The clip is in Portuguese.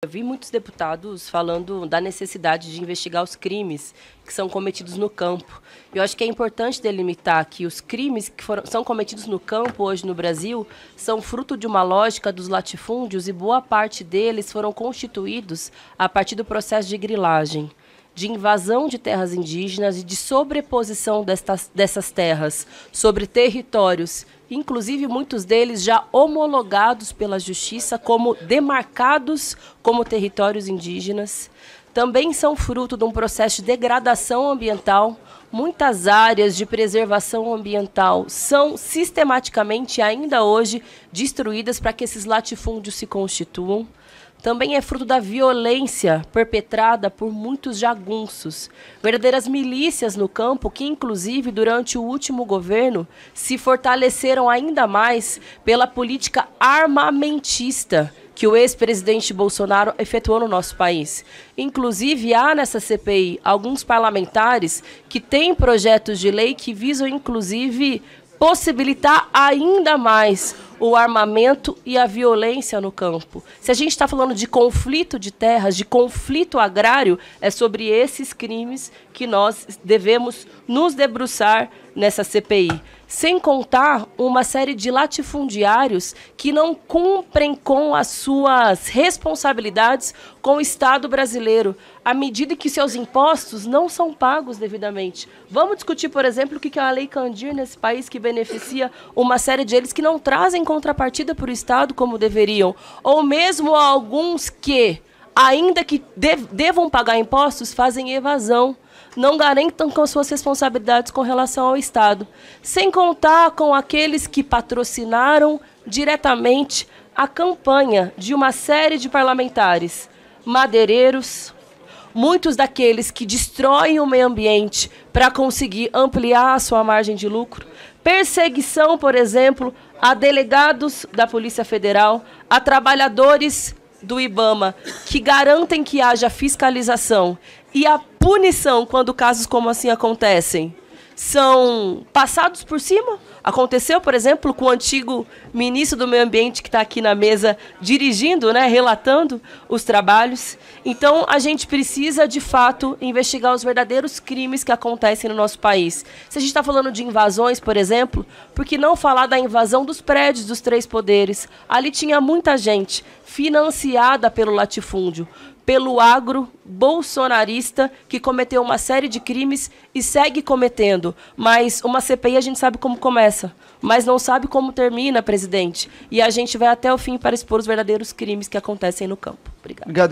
Eu vi muitos deputados falando da necessidade de investigar os crimes que são cometidos no campo. Eu acho que é importante delimitar que os crimes que foram, são cometidos no campo hoje no Brasil são fruto de uma lógica dos latifúndios e boa parte deles foram constituídos a partir do processo de grilagem de invasão de terras indígenas e de sobreposição destas, dessas terras sobre territórios inclusive muitos deles já homologados pela justiça como demarcados como territórios indígenas, também são fruto de um processo de degradação ambiental. Muitas áreas de preservação ambiental são sistematicamente, ainda hoje, destruídas para que esses latifúndios se constituam também é fruto da violência perpetrada por muitos jagunços, verdadeiras milícias no campo que, inclusive, durante o último governo, se fortaleceram ainda mais pela política armamentista que o ex-presidente Bolsonaro efetuou no nosso país. Inclusive, há nessa CPI alguns parlamentares que têm projetos de lei que visam, inclusive, possibilitar ainda mais o armamento e a violência no campo. Se a gente está falando de conflito de terras, de conflito agrário, é sobre esses crimes que nós devemos nos debruçar nessa CPI. Sem contar uma série de latifundiários que não cumprem com as suas responsabilidades com o Estado brasileiro, à medida que seus impostos não são pagos devidamente. Vamos discutir, por exemplo, o que é a Lei Candir nesse país que beneficia uma série de eles que não trazem contrapartida para o Estado como deveriam, ou mesmo alguns que, ainda que devam pagar impostos, fazem evasão não garantam com suas responsabilidades com relação ao Estado, sem contar com aqueles que patrocinaram diretamente a campanha de uma série de parlamentares, madeireiros, muitos daqueles que destroem o meio ambiente para conseguir ampliar a sua margem de lucro, perseguição, por exemplo, a delegados da Polícia Federal, a trabalhadores do IBAMA, que garantem que haja fiscalização e a punição quando casos como assim acontecem, são passados por cima Aconteceu, por exemplo, com o antigo ministro do Meio Ambiente que está aqui na mesa dirigindo, né, relatando os trabalhos. Então, a gente precisa, de fato, investigar os verdadeiros crimes que acontecem no nosso país. Se a gente está falando de invasões, por exemplo, por que não falar da invasão dos prédios dos três poderes? Ali tinha muita gente financiada pelo latifúndio pelo agro bolsonarista que cometeu uma série de crimes e segue cometendo. Mas uma CPI a gente sabe como começa começa, mas não sabe como termina, presidente. E a gente vai até o fim para expor os verdadeiros crimes que acontecem no campo. Obrigada. Obrigado.